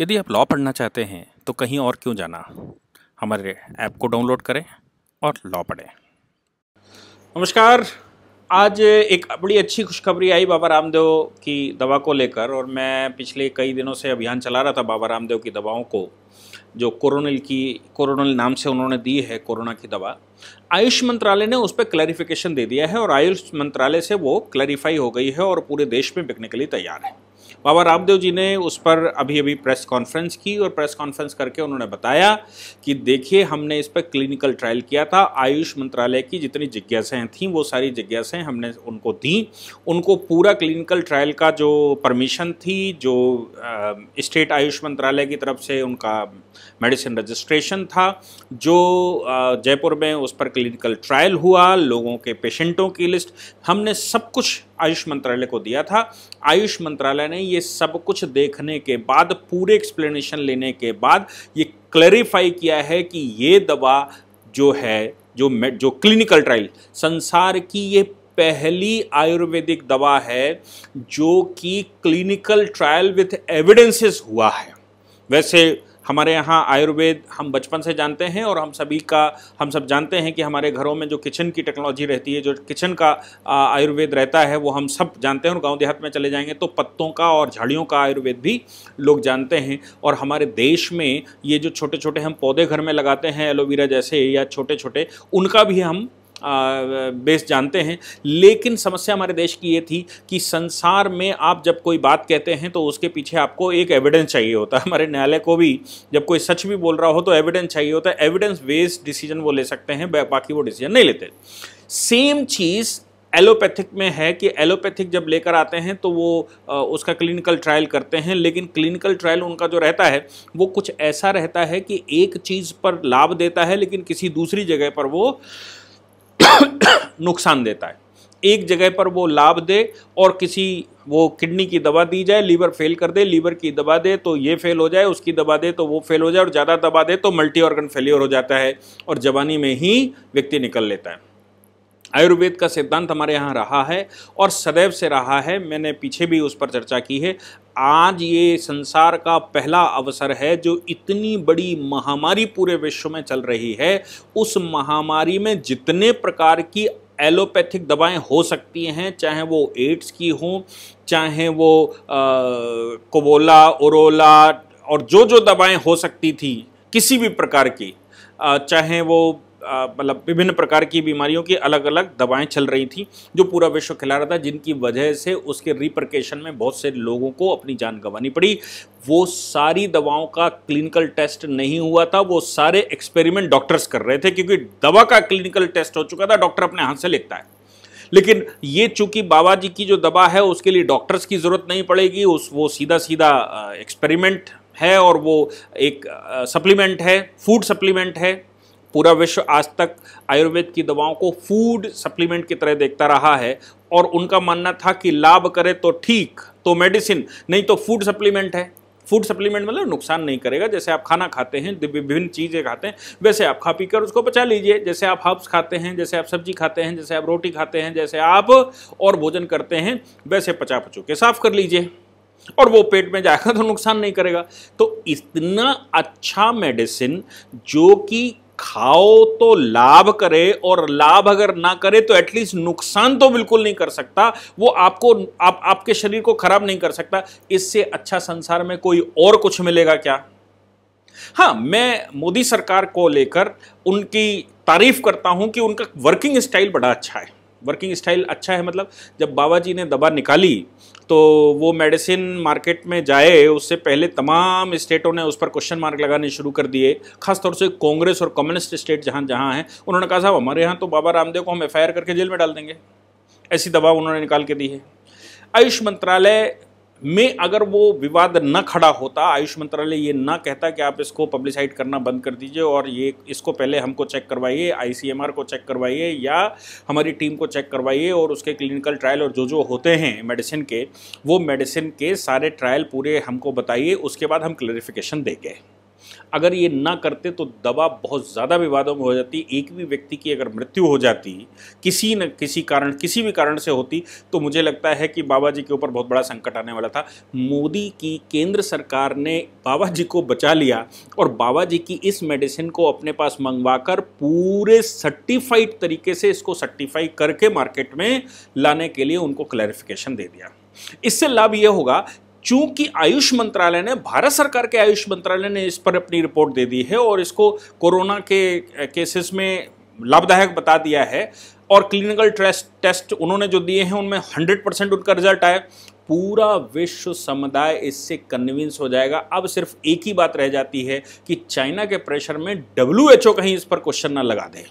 यदि आप लॉ पढ़ना चाहते हैं तो कहीं और क्यों जाना हमारे ऐप को डाउनलोड करें और लॉ पढ़ें नमस्कार आज एक बड़ी अच्छी खुशखबरी आई बाबा रामदेव की दवा को लेकर और मैं पिछले कई दिनों से अभियान चला रहा था बाबा रामदेव की दवाओं को जो कोरोनल की कोरोनल नाम से उन्होंने दी है कोरोना की दवा आयुष मंत्रालय ने उस पर क्लैरिफिकेशन दे दिया है और आयुष मंत्रालय से वो क्लैरिफाई हो गई है और पूरे देश में बिकने के लिए तैयार है बाबा रामदेव जी ने उस पर अभी अभी प्रेस कॉन्फ्रेंस की और प्रेस कॉन्फ्रेंस करके उन्होंने बताया कि देखिए हमने इस पर क्लिनिकल ट्रायल किया था आयुष मंत्रालय की जितनी जिज्ञासाएँ थीं वो सारी जिज्ञासाएँ हमने उनको दी उनको पूरा क्लिनिकल ट्रायल का जो परमिशन थी जो स्टेट आयुष मंत्रालय की तरफ से उनका मेडिसिन रजिस्ट्रेशन था जो जयपुर में उस पर क्लिनिकल ट्रायल हुआ लोगों के पेशेंटों की लिस्ट हमने सब कुछ आयुष मंत्रालय को दिया था आयुष मंत्रालय ने ये सब कुछ देखने के बाद पूरे एक्सप्लेनेशन लेने के बाद ये क्लैरिफाई किया है कि ये दवा जो है जो जो क्लिनिकल ट्रायल संसार की ये पहली आयुर्वेदिक दवा है जो कि क्लिनिकल ट्रायल विथ एविडेंसेस हुआ है वैसे हमारे यहाँ आयुर्वेद हम बचपन से जानते हैं और हम सभी का हम सब जानते हैं कि हमारे घरों में जो किचन की टेक्नोलॉजी रहती है जो किचन का आयुर्वेद रहता है वो हम सब जानते हैं और गांव देहात में चले जाएंगे तो पत्तों का और झाड़ियों का आयुर्वेद भी लोग जानते हैं और हमारे देश में ये जो छोटे छोटे हम पौधे घर में लगाते हैं एलोवेरा जैसे या छोटे छोटे उनका भी हम बेस जानते हैं लेकिन समस्या हमारे देश की ये थी कि संसार में आप जब कोई बात कहते हैं तो उसके पीछे आपको एक एविडेंस चाहिए होता है हमारे न्यायालय को भी जब कोई सच भी बोल रहा हो तो एविडेंस चाहिए होता है एविडेंस बेस्ड डिसीजन वो ले सकते हैं बाकी वो डिसीजन नहीं लेते सेम चीज़ एलोपैथिक में है कि एलोपैथिक जब लेकर आते हैं तो वो आ, उसका क्लिनिकल ट्रायल करते हैं लेकिन क्लिनिकल ट्रायल उनका जो रहता है वो कुछ ऐसा रहता है कि एक चीज़ पर लाभ देता है लेकिन किसी दूसरी जगह पर वो नुकसान देता है एक जगह पर वो लाभ दे और किसी वो किडनी की दवा दी जाए लीवर फेल कर दे लीवर की दवा दे तो ये फेल हो जाए उसकी दवा दे तो वो फेल हो जाए और ज़्यादा दवा दे तो मल्टी ऑर्गन फेलियर हो जाता है और जवानी में ही व्यक्ति निकल लेता है आयुर्वेद का सिद्धांत हमारे यहाँ रहा है और सदैव से रहा है मैंने पीछे भी उस पर चर्चा की है आज ये संसार का पहला अवसर है जो इतनी बड़ी महामारी पूरे विश्व में चल रही है उस महामारी में जितने प्रकार की एलोपैथिक दवाएं हो सकती हैं चाहे वो एड्स की हों चाहे वो कोबोला ओरोला और जो जो दवाएं हो सकती थी किसी भी प्रकार की चाहे वो मतलब विभिन्न प्रकार की बीमारियों की अलग अलग दवाएं चल रही थी जो पूरा विश्व खिला रहा था जिनकी वजह से उसके रिप्रकेशन में बहुत से लोगों को अपनी जान गंवानी पड़ी वो सारी दवाओं का क्लिनिकल टेस्ट नहीं हुआ था वो सारे एक्सपेरिमेंट डॉक्टर्स कर रहे थे क्योंकि दवा का क्लिनिकल टेस्ट हो चुका था डॉक्टर अपने हाथ से लिखता है लेकिन ये चूंकि बाबा जी की जो दवा है उसके लिए डॉक्टर्स की ज़रूरत नहीं पड़ेगी उस वो सीधा सीधा एक्सपेरिमेंट है और वो एक सप्लीमेंट है फूड सप्लीमेंट है पूरा विश्व आज तक आयुर्वेद की दवाओं को फूड सप्लीमेंट की तरह देखता रहा है और उनका मानना था कि लाभ करे तो ठीक तो मेडिसिन नहीं तो फूड सप्लीमेंट है फूड सप्लीमेंट मतलब नुकसान नहीं करेगा जैसे आप खाना खाते हैं विभिन्न चीज़ें खाते हैं वैसे आप खा पीकर उसको बचा लीजिए जैसे आप हर्ब्स खाते हैं जैसे आप सब्जी खाते हैं जैसे आप रोटी खाते हैं जैसे आप और भोजन करते हैं वैसे पचा पचू के साफ कर लीजिए और वो पेट में जाएगा तो नुकसान नहीं करेगा तो इतना अच्छा मेडिसिन जो कि खाओ तो लाभ करे और लाभ अगर ना करे तो एटलीस्ट नुकसान तो बिल्कुल नहीं कर सकता वो आपको आप आपके शरीर को खराब नहीं कर सकता इससे अच्छा संसार में कोई और कुछ मिलेगा क्या हाँ मैं मोदी सरकार को लेकर उनकी तारीफ करता हूं कि उनका वर्किंग स्टाइल बड़ा अच्छा है वर्किंग स्टाइल अच्छा है मतलब जब बाबा जी ने दबा निकाली तो वो मेडिसिन मार्केट में जाए उससे पहले तमाम स्टेटों ने उस पर क्वेश्चन मार्क लगाने शुरू कर दिए खासतौर से कांग्रेस और कम्युनिस्ट स्टेट जहाँ जहाँ हैं उन्होंने कहा साहब हमारे यहाँ तो बाबा रामदेव को हम एफ करके जेल में डाल देंगे ऐसी दवा उन्होंने निकाल के दी है आयुष मंत्रालय में अगर वो विवाद न खड़ा होता आयुष मंत्रालय ये ना कहता कि आप इसको पब्लिसाइड करना बंद कर दीजिए और ये इसको पहले हमको चेक करवाइए आईसीएमआर को चेक करवाइए या हमारी टीम को चेक करवाइए और उसके क्लिनिकल ट्रायल और जो जो होते हैं मेडिसिन के वो मेडिसिन के सारे ट्रायल पूरे हमको बताइए उसके बाद हम क्लैरिफिकेशन देंगे अगर ये ना करते तो दवा बहुत ज़्यादा विवादों में हो जाती एक भी व्यक्ति की अगर मृत्यु हो जाती किसी न किसी कारण किसी भी कारण से होती तो मुझे लगता है कि बाबा जी के ऊपर बहुत बड़ा संकट आने वाला था मोदी की केंद्र सरकार ने बाबा जी को बचा लिया और बाबा जी की इस मेडिसिन को अपने पास मंगवा कर पूरे सर्टिफाइड तरीके से इसको सर्टिफाई करके मार्केट में लाने के लिए उनको क्लैरिफिकेशन दे दिया इससे लाभ यह होगा चूंकि आयुष मंत्रालय ने भारत सरकार के आयुष मंत्रालय ने इस पर अपनी रिपोर्ट दे दी है और इसको कोरोना के केसेस में लाभदायक बता दिया है और क्लिनिकल टेस्ट टेस्ट उन्होंने जो दिए हैं उनमें 100 परसेंट उनका रिजल्ट आया पूरा विश्व समुदाय इससे कन्विंस हो जाएगा अब सिर्फ एक ही बात रह जाती है कि चाइना के प्रेशर में डब्ल्यू कहीं इस पर क्वेश्चन ना लगा दे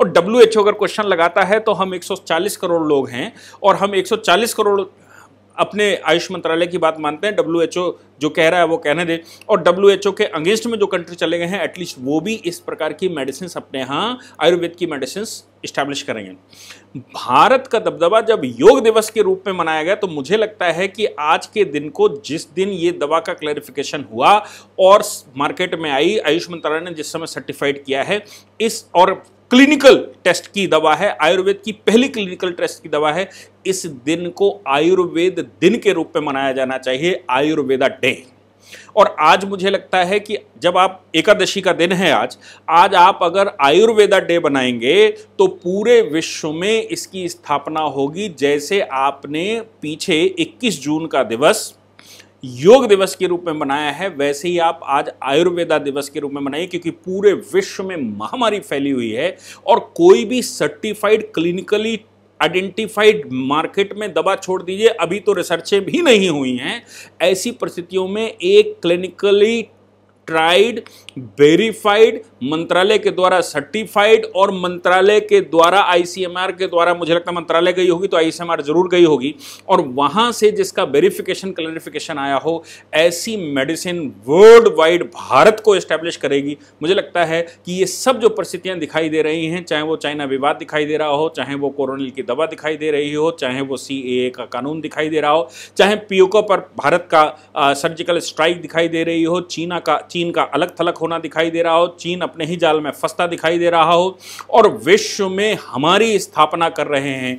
और डब्ल्यू अगर क्वेश्चन लगाता है तो हम 140 करोड़ लोग हैं और हम 140 करोड़ अपने आयुष मंत्रालय की बात मानते हैं डब्ल्यू जो कह रहा है वो कहने दे और डब्ल्यू के अंगेंस्ट में जो कंट्री चले गए हैं एटलीस्ट वो भी इस प्रकार की मेडिसिन अपने यहाँ आयुर्वेद की मेडिसिन इस्टेब्लिश करेंगे भारत का दबदबा जब योग दिवस के रूप में मनाया गया तो मुझे लगता है कि आज के दिन को जिस दिन ये दवा का क्लैरिफिकेशन हुआ और मार्केट में आई आयुष मंत्रालय ने जिस समय सर्टिफाइड किया है इस और क्लिनिकल टेस्ट की दवा है आयुर्वेद की पहली क्लिनिकल टेस्ट की दवा है इस दिन को आयुर्वेद दिन के रूप में मनाया जाना चाहिए आयुर्वेदा डे और आज मुझे लगता है कि जब आप एकादशी का दिन है आज आज आप अगर आयुर्वेदा डे बनाएंगे तो पूरे विश्व में इसकी स्थापना होगी जैसे आपने पीछे 21 जून का दिवस योग दिवस के रूप में मनाया है वैसे ही आप आज आयुर्वेदा दिवस के रूप में मनाइए क्योंकि पूरे विश्व में महामारी फैली हुई है और कोई भी सर्टिफाइड क्लिनिकली आइडेंटिफाइड मार्केट में दवा छोड़ दीजिए अभी तो रिसर्चें भी नहीं हुई हैं ऐसी परिस्थितियों में एक क्लिनिकली ट्राइड वेरीफाइड मंत्रालय के द्वारा सर्टिफाइड और मंत्रालय के द्वारा आईसीएमआर के द्वारा मुझे लगता है मंत्रालय गई होगी तो आईसीएमआर जरूर गई होगी और वहां से जिसका वेरिफिकेशन क्लैरिफिकेशन आया हो ऐसी मेडिसिन वर्ल्ड वाइड भारत को एस्टेब्लिश करेगी मुझे लगता है कि ये सब जो परिस्थितियां दिखाई दे रही हैं चाहे वो चाइना विवाद दिखाई दे रहा हो चाहे वो कोरोनिल की दवा दिखाई दे रही हो चाहे वो सी का कानून दिखाई दे रहा हो चाहे पीओको पर भारत का सर्जिकल स्ट्राइक दिखाई दे रही हो चीना का चीन का अलग थलग होना दिखाई दे रहा हो चीन अपने ही जाल में फंसता दिखाई दे रहा हो और विश्व में हमारी स्थापना कर रहे हैं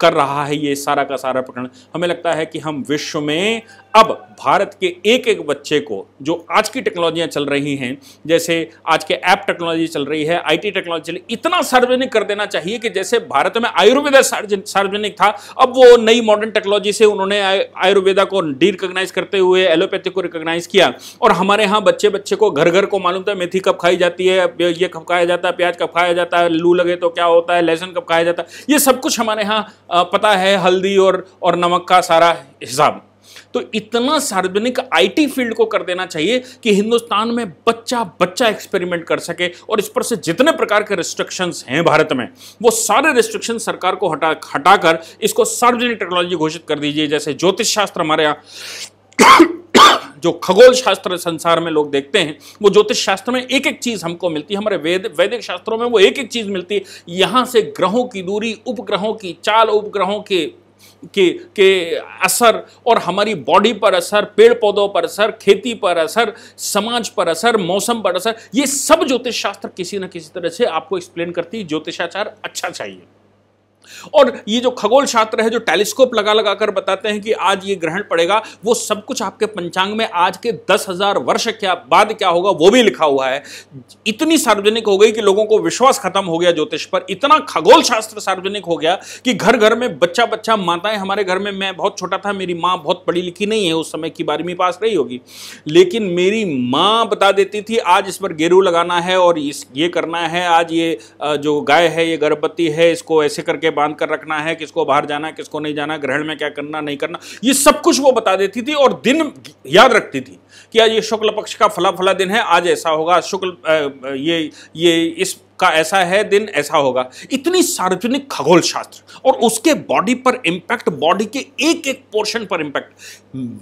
कर रहा है ये सारा का सारा प्रकरण हमें लगता है कि हम विश्व में अब भारत के एक एक बच्चे को जो आज की टेक्नोलॉजियां चल रही हैं जैसे आज के ऐप टेक्नोलॉजी चल रही है आईटी टेक्नोलॉजी चल रही इतना सार्वजनिक कर देना चाहिए कि जैसे भारत में आयुर्वेदा सार्वजनिक था अब वो नई मॉडर्न टेक्नोलॉजी से उन्होंने आयुर्वेदा को डी रिकोगनाइज करते हुए एलोपैथी को रिकोगनाइज किया और हमारे यहाँ बच्चे बच्चे को घर घर को मालूम था मेथी कब खाई जाती है ये कब खाया जाता है प्याज कब खाया जाता है लू लगे तो क्या होता है लहसुन कब खाया जाता है ये सब कुछ हमारे यहाँ पता है हल्दी और और नमक का सारा हिसाब तो इतना सार्वजनिक आईटी फील्ड को कर देना चाहिए कि हिंदुस्तान में बच्चा बच्चा एक्सपेरिमेंट कर सके और इस पर से जितने प्रकार के रिस्ट्रिक्शंस हैं भारत में वो सारे रिस्ट्रिक्शन सरकार को हटा हटाकर इसको सार्वजनिक टेक्नोलॉजी घोषित कर दीजिए जैसे ज्योतिष शास्त्र हमारे यहाँ जो खगोल शास्त्र संसार में लोग देखते हैं वो ज्योतिष शास्त्र में एक एक चीज हमको मिलती है हमारे वेद वैदिक शास्त्रों में वो एक एक चीज मिलती है यहां से ग्रहों की दूरी उपग्रहों की चाल उपग्रहों के के के असर और हमारी बॉडी पर असर पेड़ पौधों पर असर खेती पर असर समाज पर असर मौसम पर असर ये सब ज्योतिष शास्त्र किसी ना किसी तरह से आपको एक्सप्लेन करती है ज्योतिषाचार अच्छा चाहिए और ये जो खगोल शास्त्र है जो टेलीस्कोप लगा लगा कर बताते हैं कि आज ये ग्रहण पड़ेगा वो सब कुछ आपके पंचांग में आज के दस हजार वर्ष क्या बाद क्या होगा वो भी लिखा हुआ है इतनी सार्वजनिक हो गई कि लोगों को विश्वास खत्म हो गया ज्योतिष पर इतना खगोल शास्त्र सार्वजनिक हो गया कि घर घर में बच्चा बच्चा माताएं हमारे घर में मैं बहुत छोटा था मेरी माँ बहुत पढ़ी लिखी नहीं है उस समय की बारहवीं पास रही होगी लेकिन मेरी माँ बता देती थी आज इस पर गेरू लगाना है और इस ये करना है आज ये जो गाय है ये गर्भवती है इसको ऐसे करके बांध कर रखना है किसको बाहर जाना है किसको नहीं जाना ग्रहण में क्या करना नहीं करना ये सब कुछ वो बता देती थी और दिन याद रखती थी कि आज ये शुक्ल पक्ष का फला फला दिन है आज ऐसा होगा शुक्ल ये ये इस का ऐसा है दिन ऐसा होगा इतनी सार्वजनिक खगोल शास्त्र और उसके बॉडी पर इंपैक्ट बॉडी के एक एक पोर्शन पर इंपैक्ट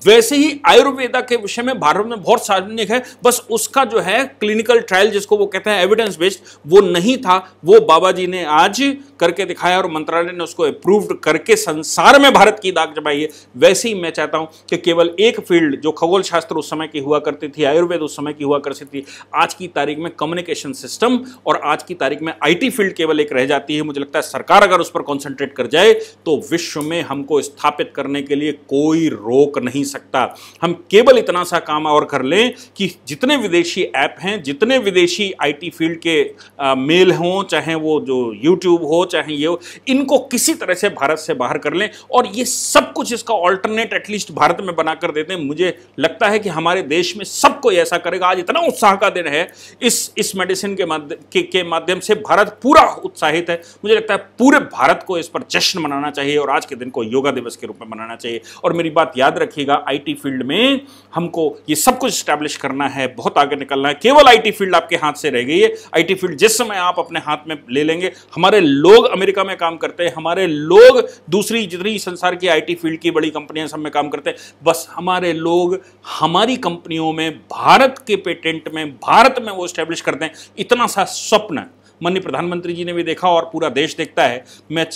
वैसे ही आयुर्वेदा के विषय में भारत में बहुत सार्वजनिक है बस उसका जो है क्लिनिकल ट्रायल जिसको वो कहते हैं एविडेंस बेस्ड वो नहीं था वो बाबा जी ने आज करके दिखाया और मंत्रालय ने उसको अप्रूव्ड करके संसार में भारत की दाग जमाई है वैसे ही मैं चाहता हूं कि केवल एक फील्ड जो खगोल शास्त्र उस समय की हुआ करती थी आयुर्वेद उस समय की हुआ करती थी आज की तारीख में कम्युनिकेशन सिस्टम और आज की तारीख में आईटी फील्ड केवल एक रह जाती है मुझे लगता है सरकार अगर उस पर कॉन्सेंट्रेट कर जाए तो विश्व में हमको स्थापित करने के लिए कोई रोक नहीं सकता हम केवल इतना सा काम और कर लें कि जितने विदेशी ऐप हैं जितने विदेशी आईटी फील्ड के आ, मेल हों चाहे वो जो यूट्यूब हो चाहे ये हो इनको किसी तरह से भारत से बाहर कर लें और ये सब कुछ इसका ऑल्टरनेट एटलीस्ट भारत में बनाकर देते हैं मुझे लगता है कि हमारे देश में सबको ऐसा करेगा आज इतना उत्साह का दिन है इस इस मेडिसिन के माध्यम के, के माध्यम माध्यम से भारत पूरा उत्साहित है मुझे लगता है पूरे भारत को इस पर जश्न मनाना चाहिए और आज के दिन को योगा दिवस के रूप में मनाना चाहिए और मेरी बात याद रखिएगा आईटी फील्ड में हमको ये सब कुछ स्टैब्लिश करना है बहुत आगे निकलना है केवल आईटी फील्ड आपके हाथ से रह गई है आईटी फील्ड जिस समय आप अपने हाथ में ले लेंगे हमारे लोग अमेरिका में काम करते हैं हमारे लोग दूसरी जितनी संसार की आईटी फील्ड की बड़ी कंपनियां सब में काम करते हैं बस हमारे लोग हमारी कंपनियों में भारत के पेटेंट में भारत में वो स्टैब्लिश करते हैं इतना सा स्वप्न माननीय प्रधानमंत्री जी ने भी देखा और पूरा देश देखता है मैं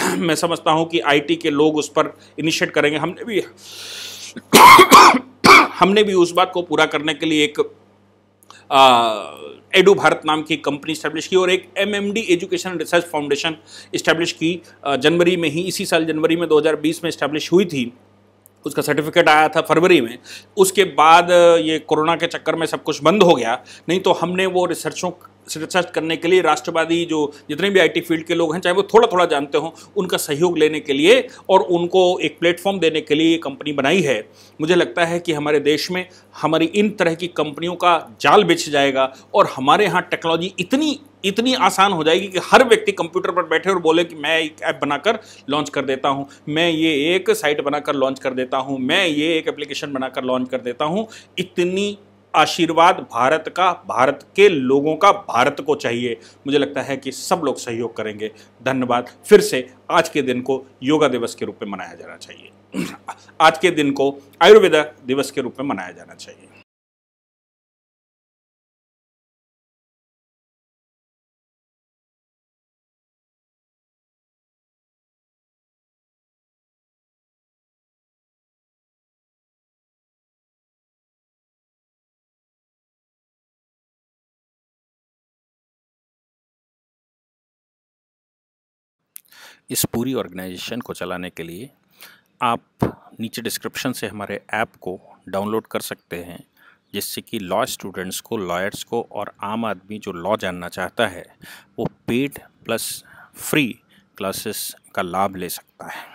मैं समझता हूँ कि आईटी के लोग उस पर इनिशिएट करेंगे हमने भी हमने भी उस बात को पूरा करने के लिए एक एडू भारत नाम की कंपनी इस्टेब्लिश की और एक MMD education research foundation establish की जनवरी में ही इसी साल जनवरी में 2020 में स्टैब्लिश हुई थी उसका सर्टिफिकेट आया था फरवरी में उसके बाद ये कोरोना के चक्कर में सब कुछ बंद हो गया नहीं तो हमने वो रिसर्चों रिसर्च करने के लिए राष्ट्रवादी जो जितने भी आईटी फील्ड के लोग हैं चाहे वो थोड़ा थोड़ा जानते हों उनका सहयोग लेने के लिए और उनको एक प्लेटफॉर्म देने के लिए ये कंपनी बनाई है मुझे लगता है कि हमारे देश में हमारी इन तरह की कंपनियों का जाल बेच जाएगा और हमारे यहाँ टेक्नोलॉजी इतनी इतनी आसान हो जाएगी कि हर व्यक्ति कंप्यूटर पर बैठे और बोले कि मैं एक ऐप बनाकर लॉन्च कर देता हूँ मैं ये एक साइट बनाकर लॉन्च कर देता हूँ मैं ये एक एप्लीकेशन बनाकर लॉन्च कर देता हूँ इतनी आशीर्वाद भारत का भारत के लोगों का भारत को चाहिए मुझे लगता है कि सब लोग सहयोग करेंगे धन्यवाद फिर से आज के दिन को योगा दिवस के रूप में मनाया जाना चाहिए आज के दिन को आयुर्वेदा दिवस के रूप में मनाया जाना चाहिए इस पूरी ऑर्गेनाइजेशन को चलाने के लिए आप नीचे डिस्क्रिप्शन से हमारे ऐप को डाउनलोड कर सकते हैं जिससे कि लॉ स्टूडेंट्स को लॉयर्स को और आम आदमी जो लॉ जानना चाहता है वो पेड प्लस फ्री क्लासेस का लाभ ले सकता है